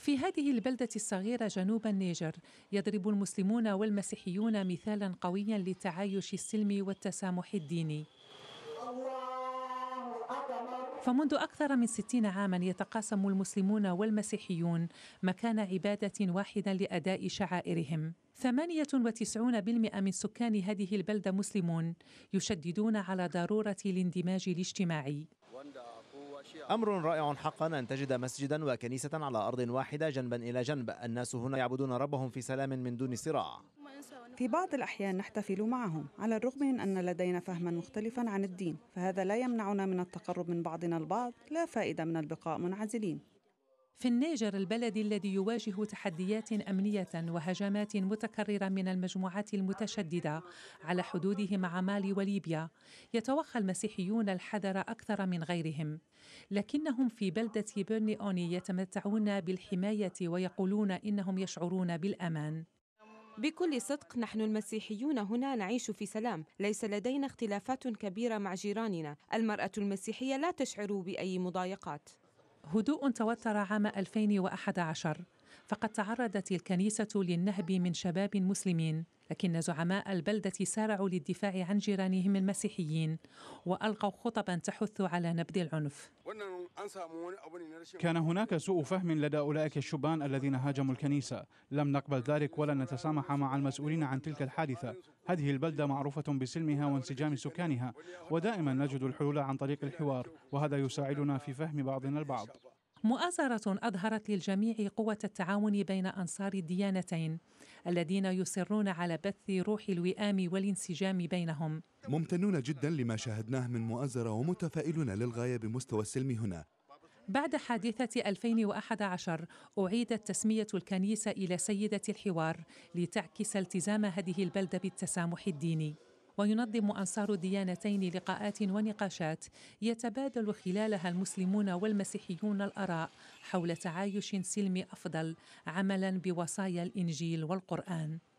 في هذه البلدة الصغيرة جنوب النيجر يضرب المسلمون والمسيحيون مثالا قويا للتعايش السلمي والتسامح الديني فمنذ أكثر من ستين عاما يتقاسم المسلمون والمسيحيون مكان عبادة واحدا لأداء شعائرهم 98% من سكان هذه البلدة مسلمون يشددون على ضرورة الاندماج الاجتماعي أمر رائع حقا أن تجد مسجدا وكنيسة على أرض واحدة جنبا إلى جنب الناس هنا يعبدون ربهم في سلام من دون صراع في بعض الأحيان نحتفل معهم على الرغم من أن لدينا فهما مختلفا عن الدين فهذا لا يمنعنا من التقرب من بعضنا البعض لا فائدة من البقاء منعزلين في النيجر البلد الذي يواجه تحديات امنيه وهجمات متكرره من المجموعات المتشدده على حدوده مع مالي وليبيا يتوخى المسيحيون الحذر اكثر من غيرهم لكنهم في بلده بيرني اوني يتمتعون بالحمايه ويقولون انهم يشعرون بالامان بكل صدق نحن المسيحيون هنا نعيش في سلام ليس لدينا اختلافات كبيره مع جيراننا المراه المسيحيه لا تشعر باي مضايقات هدوء توتر عام 2011 فقد تعرضت الكنيسة للنهب من شباب مسلمين لكن زعماء البلدة سارعوا للدفاع عن جيرانهم المسيحيين وألقوا خطبا تحث على نبذ العنف كان هناك سوء فهم لدى أولئك الشبان الذين هاجموا الكنيسة لم نقبل ذلك ولن نتسامح مع المسؤولين عن تلك الحادثة هذه البلدة معروفة بسلمها وانسجام سكانها ودائما نجد الحلول عن طريق الحوار وهذا يساعدنا في فهم بعضنا البعض مؤازرة أظهرت للجميع قوة التعاون بين أنصار الديانتين الذين يصرون على بث روح الوئام والانسجام بينهم ممتنون جدا لما شاهدناه من مؤازرة ومتفائلون للغاية بمستوى السلم هنا بعد حادثة 2011 أعيدت تسمية الكنيسة إلى سيدة الحوار لتعكس التزام هذه البلدة بالتسامح الديني وينظم أنصار الديانتين لقاءات ونقاشات يتبادل خلالها المسلمون والمسيحيون الآراء حول تعايش سلمي أفضل عملا بوصايا الإنجيل والقرآن